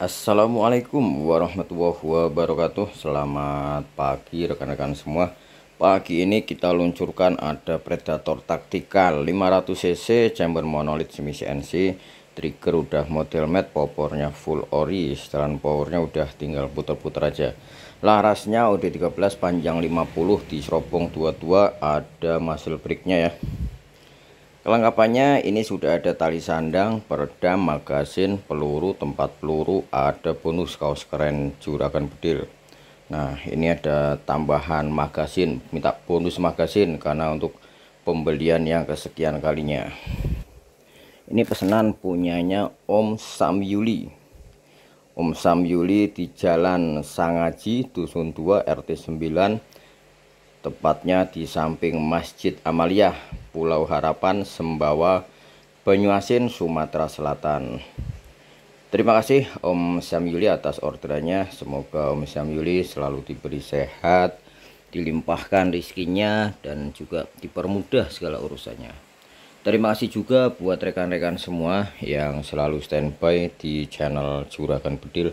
Assalamualaikum warahmatullahi wabarakatuh Selamat pagi rekan-rekan semua Pagi ini kita luncurkan ada Predator Taktikal 500cc chamber monolith semi CNC Trigger udah model matte popornya full ori Setelan powernya udah tinggal putar-putar aja Larasnya OD13 panjang 50 serobong 22 Ada muscle breaknya ya Kelengkapannya ini sudah ada tali sandang, peredam, magasin, peluru, tempat peluru, ada bonus kaos keren juragan bedil. Nah ini ada tambahan magasin, minta bonus magasin karena untuk pembelian yang kesekian kalinya. Ini pesanan punyanya Om Samyuli. Om Samyuli di Jalan Sangaji, Dusun 2, RT 9, tepatnya di samping Masjid Amaliyah, Pulau Harapan, Sembawa, Banyuasin, Sumatera Selatan. Terima kasih Om Yuli atas orderannya. Semoga Om Yuli selalu diberi sehat, dilimpahkan rizkinya, dan juga dipermudah segala urusannya. Terima kasih juga buat rekan-rekan semua yang selalu standby di channel Juragan Bedil.